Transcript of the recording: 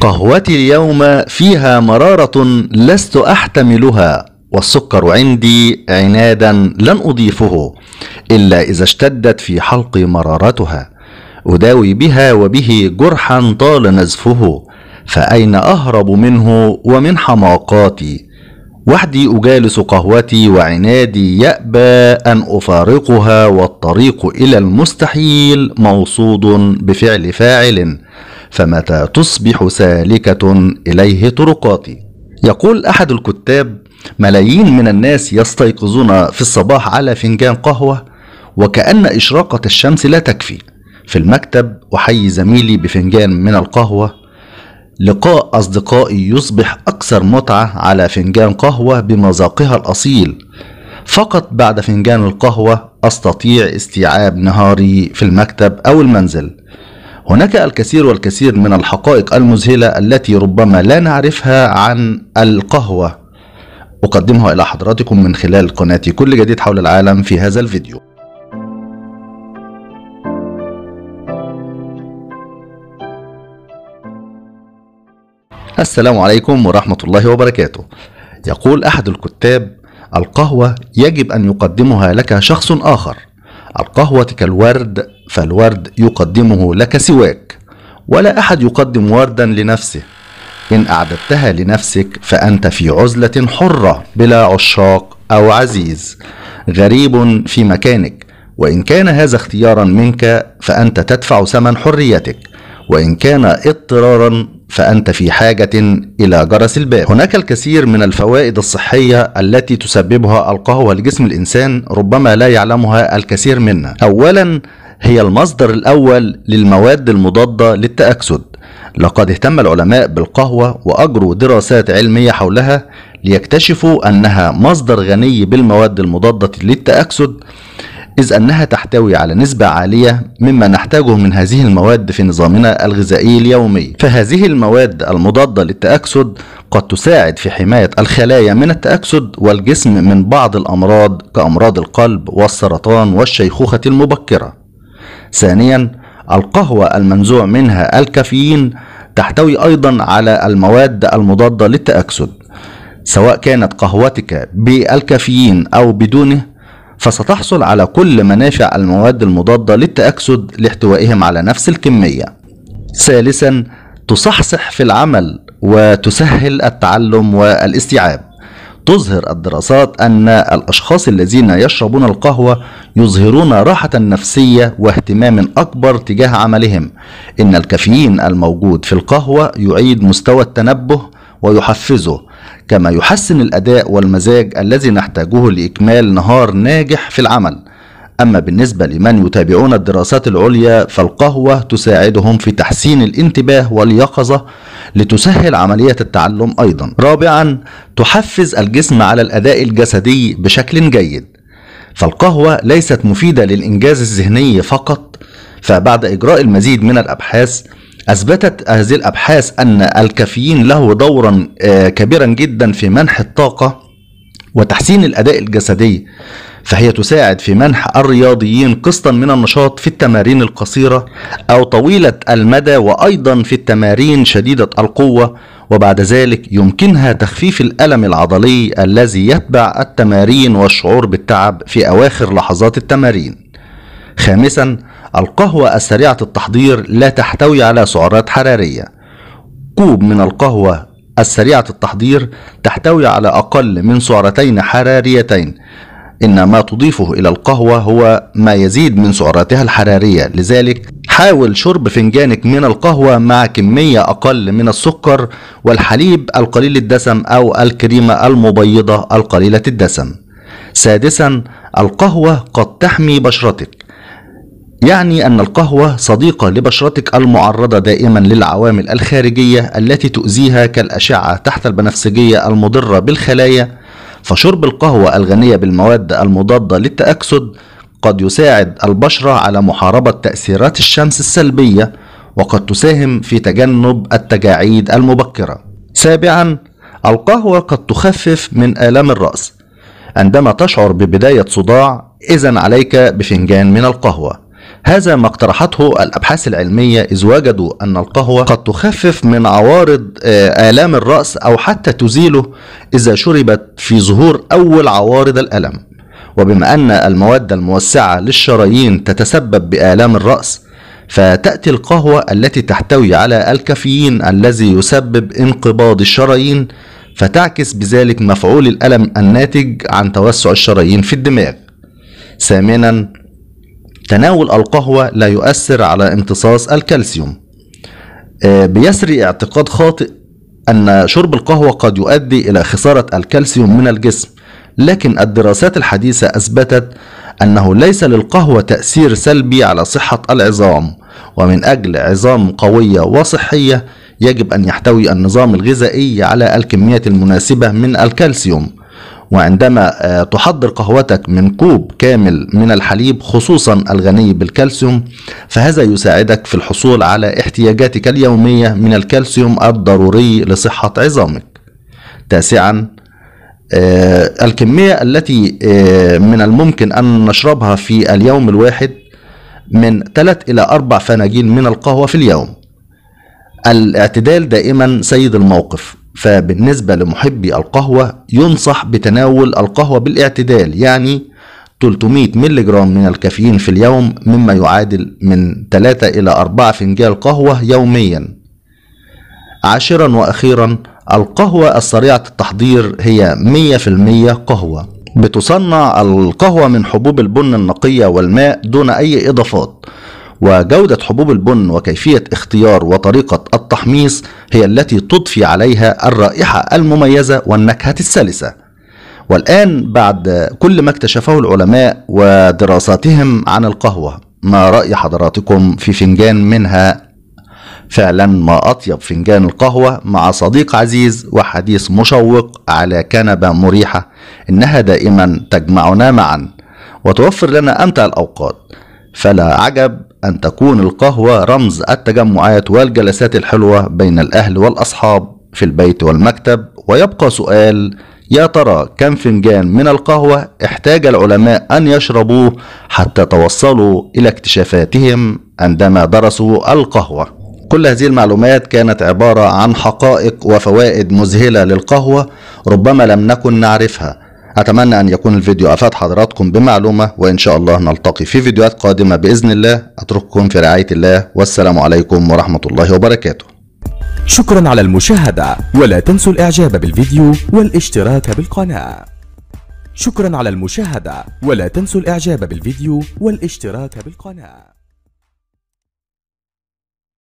قهوتي اليوم فيها مرارة لست أحتملها والسكر عندي عنادا لن أضيفه إلا إذا اشتدت في حلقي مرارتها أداوي بها وبه جرحا طال نزفه فأين أهرب منه ومن حماقاتي وحدي أجالس قهوتي وعنادي يأبى أن أفارقها والطريق إلى المستحيل موصود بفعل فاعل فمتى تصبح سالكة إليه طرقاتي يقول أحد الكتاب ملايين من الناس يستيقظون في الصباح على فنجان قهوة وكأن إشراقة الشمس لا تكفي في المكتب أحيي زميلي بفنجان من القهوة لقاء أصدقائي يصبح أكثر متعة على فنجان قهوة بمذاقها الأصيل فقط بعد فنجان القهوة أستطيع استيعاب نهاري في المكتب أو المنزل هناك الكثير والكثير من الحقائق المذهلة التي ربما لا نعرفها عن القهوة أقدمها إلى حضراتكم من خلال قناتي كل جديد حول العالم في هذا الفيديو السلام عليكم ورحمة الله وبركاته يقول أحد الكتاب القهوة يجب أن يقدمها لك شخص آخر القهوة كالورد فالورد يقدمه لك سواك ولا احد يقدم وردا لنفسه ان اعددتها لنفسك فانت في عزله حره بلا عشاق او عزيز غريب في مكانك وان كان هذا اختيارا منك فانت تدفع ثمن حريتك وان كان اضطرارا فانت في حاجه الى جرس الباب هناك الكثير من الفوائد الصحيه التي تسببها القهوه لجسم الانسان ربما لا يعلمها الكثير منا اولا هي المصدر الأول للمواد المضادة للتأكسد لقد اهتم العلماء بالقهوة وأجروا دراسات علمية حولها ليكتشفوا أنها مصدر غني بالمواد المضادة للتأكسد إذ أنها تحتوي على نسبة عالية مما نحتاجه من هذه المواد في نظامنا الغذائي اليومي فهذه المواد المضادة للتأكسد قد تساعد في حماية الخلايا من التأكسد والجسم من بعض الأمراض كأمراض القلب والسرطان والشيخوخة المبكرة ثانيا القهوة المنزوع منها الكافيين تحتوي أيضا على المواد المضادة للتأكسد سواء كانت قهوتك بالكافيين أو بدونه فستحصل على كل منافع المواد المضادة للتأكسد لاحتوائهم على نفس الكمية ثالثا تصحصح في العمل وتسهل التعلم والاستيعاب تظهر الدراسات أن الأشخاص الذين يشربون القهوة يظهرون راحة نفسية واهتمام أكبر تجاه عملهم إن الكافيين الموجود في القهوة يعيد مستوى التنبه ويحفزه كما يحسن الأداء والمزاج الذي نحتاجه لإكمال نهار ناجح في العمل أما بالنسبة لمن يتابعون الدراسات العليا فالقهوة تساعدهم في تحسين الانتباه واليقظة لتسهل عملية التعلم أيضا رابعا تحفز الجسم على الأداء الجسدي بشكل جيد فالقهوة ليست مفيدة للإنجاز الذهني فقط فبعد إجراء المزيد من الأبحاث أثبتت هذه الأبحاث أن الكافيين له دورا آه، كبيرا جدا في منح الطاقة وتحسين الأداء الجسدي فهي تساعد في منح الرياضيين قسطا من النشاط في التمارين القصيرة أو طويلة المدى وأيضا في التمارين شديدة القوة وبعد ذلك يمكنها تخفيف الألم العضلي الذي يتبع التمارين والشعور بالتعب في أواخر لحظات التمارين. خامسا القهوة السريعة التحضير لا تحتوي على سعرات حرارية. كوب من القهوة السريعة التحضير تحتوي على أقل من سعرتين حراريتين إن ما تضيفه إلى القهوة هو ما يزيد من سعراتها الحرارية لذلك حاول شرب فنجانك من القهوة مع كمية أقل من السكر والحليب القليل الدسم أو الكريمة المبيضة القليلة الدسم سادسا القهوة قد تحمي بشرتك يعني أن القهوة صديقة لبشرتك المعرضة دائما للعوامل الخارجية التي تؤذيها كالأشعة تحت البنفسجية المضرة بالخلايا فشرب القهوة الغنية بالمواد المضادة للتأكسد قد يساعد البشرة على محاربة تأثيرات الشمس السلبية وقد تساهم في تجنب التجاعيد المبكرة. سابعا القهوة قد تخفف من آلام الرأس. عندما تشعر ببداية صداع إذا عليك بفنجان من القهوة. هذا ما اقترحته الأبحاث العلمية إذ وجدوا أن القهوة قد تخفف من عوارض آه، آلام الرأس أو حتى تزيله إذا شربت في ظهور أول عوارض الألم وبما أن المواد الموسعة للشرايين تتسبب بآلام الرأس فتأتي القهوة التي تحتوي على الكافيين الذي يسبب انقباض الشرايين فتعكس بذلك مفعول الألم الناتج عن توسع الشرايين في الدماغ ثامنا تناول القهوة لا يؤثر على امتصاص الكالسيوم آه، بيسري اعتقاد خاطئ أن شرب القهوة قد يؤدي إلى خسارة الكالسيوم من الجسم لكن الدراسات الحديثة أثبتت أنه ليس للقهوة تأثير سلبي على صحة العظام ومن أجل عظام قوية وصحية يجب أن يحتوي النظام الغذائي على الكميات المناسبة من الكالسيوم وعندما آه، تحضر قهوتك من كوب كامل من الحليب خصوصا الغني بالكالسيوم فهذا يساعدك في الحصول على احتياجاتك اليومية من الكالسيوم الضروري لصحة عظامك تاسعا آه، الكمية التي آه، من الممكن أن نشربها في اليوم الواحد من 3 إلى 4 فناجين من القهوة في اليوم الاعتدال دائما سيد الموقف فبالنسبة لمحبي القهوة ينصح بتناول القهوة بالاعتدال يعني 300 ميلي جرام من الكافيين في اليوم مما يعادل من 3 إلى 4 فنجان قهوة يوميا عاشرا وأخيرا القهوة السريعة التحضير هي 100% قهوة بتصنع القهوة من حبوب البن النقية والماء دون أي إضافات وجودة حبوب البن وكيفية اختيار وطريقة التحميص هي التي تضفي عليها الرائحة المميزة والنكهة السلسة والآن بعد كل ما اكتشفه العلماء ودراساتهم عن القهوة ما رأي حضراتكم في فنجان منها فعلا ما أطيب فنجان القهوة مع صديق عزيز وحديث مشوق على كنبة مريحة إنها دائما تجمعنا معا وتوفر لنا أمتع الأوقات فلا عجب أن تكون القهوة رمز التجمعات آية والجلسات الحلوة بين الأهل والأصحاب في البيت والمكتب ويبقى سؤال يا ترى كم فنجان من القهوة احتاج العلماء أن يشربوه حتى توصلوا إلى اكتشافاتهم عندما درسوا القهوة كل هذه المعلومات كانت عبارة عن حقائق وفوائد مذهلة للقهوة ربما لم نكن نعرفها أتمنى أن يكون الفيديو أفاد حضراتكم بمعلومة وإن شاء الله نلتقي في فيديوهات قادمة بإذن الله أترككم في رعاية الله والسلام عليكم ورحمة الله وبركاته شكرا على المشاهدة ولا تنسوا الإعجاب بالفيديو والاشتراك بالقناة شكرا على المشاهدة ولا تنسوا الإعجاب بالفيديو والاشتراك بالقناة